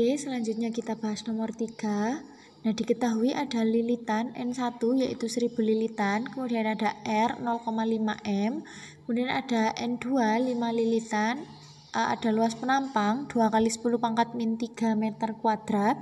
Oke, selanjutnya kita bahas nomor 3. Nah, diketahui ada lilitan N1 yaitu 1000 lilitan, kemudian ada R 0,5 M, kemudian ada N2 5 lilitan, ada luas penampang 2 kali 10 pangkat min 3 meter kuadrat.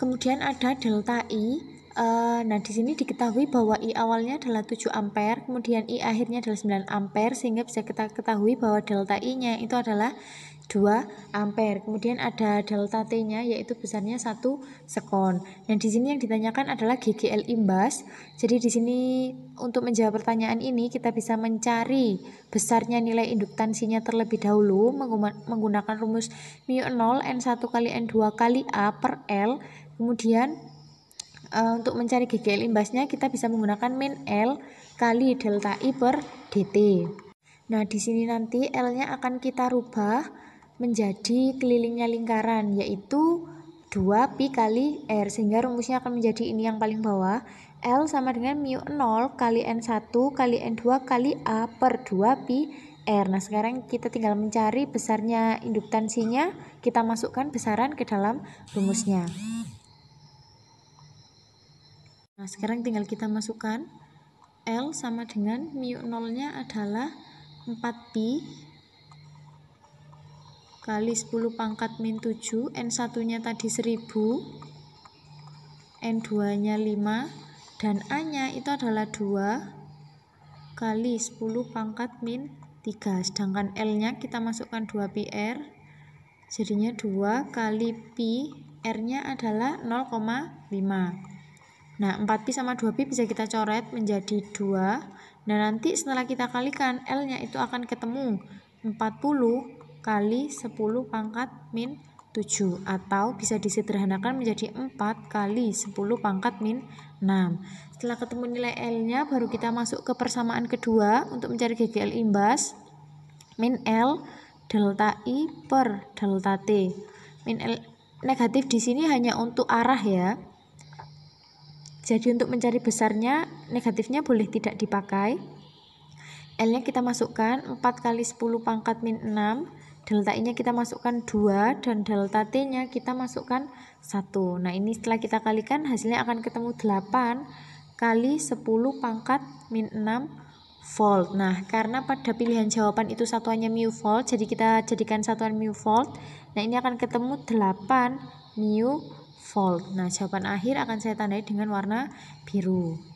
Kemudian ada delta I. E, nah, di sini diketahui bahwa I awalnya adalah 7 ampere, kemudian I akhirnya adalah 9 ampere, sehingga bisa kita ketahui bahwa delta I-nya itu adalah 2 ampere. Kemudian ada delta T-nya yaitu besarnya 1 sekon. dan di sini yang ditanyakan adalah GGL imbas. Jadi di sini untuk menjawab pertanyaan ini kita bisa mencari besarnya nilai induktansinya terlebih dahulu menggunakan rumus mu 0 N1 kali N2 kali A per L. Kemudian e, untuk mencari GGL imbasnya kita bisa menggunakan min L kali delta I per DT. Nah, di sini nanti L-nya akan kita rubah menjadi kelilingnya lingkaran yaitu 2 pi kali r sehingga rumusnya akan menjadi ini yang paling bawah L sama dengan mu 0 kali N1 kali N2 kali A per 2 pi R. Nah, sekarang kita tinggal mencari besarnya induktansinya, kita masukkan besaran ke dalam rumusnya. Nah, sekarang tinggal kita masukkan L sama dengan mu 0-nya adalah 4pi kali 10 pangkat min 7 N1-nya tadi 1000 N2-nya 5 dan A-nya itu adalah 2 kali 10 pangkat min 3 sedangkan L-nya kita masukkan 2 PR jadinya 2 kali Pi R-nya adalah 0,5 nah 4Pi sama 2Pi bisa kita coret menjadi 2 Nah nanti setelah kita kalikan L-nya itu akan ketemu 40 kali 10 pangkat min 7 atau bisa disederhanakan menjadi 4 kali 10 pangkat min 6. Setelah ketemu nilai L-nya baru kita masuk ke persamaan kedua untuk mencari GGL imbas min L delta I per delta T. Min L negatif di sini hanya untuk arah ya. Jadi untuk mencari besarnya negatifnya boleh tidak dipakai. L-nya kita masukkan 4 kali 10 pangkat min 6 delta I-nya kita masukkan 2 dan delta T-nya kita masukkan 1. Nah, ini setelah kita kalikan hasilnya akan ketemu 8 kali 10 pangkat min 6 volt. Nah, karena pada pilihan jawaban itu satuannya mu volt, jadi kita jadikan satuan mu volt. Nah, ini akan ketemu 8 mu volt. Nah, jawaban akhir akan saya tandai dengan warna biru.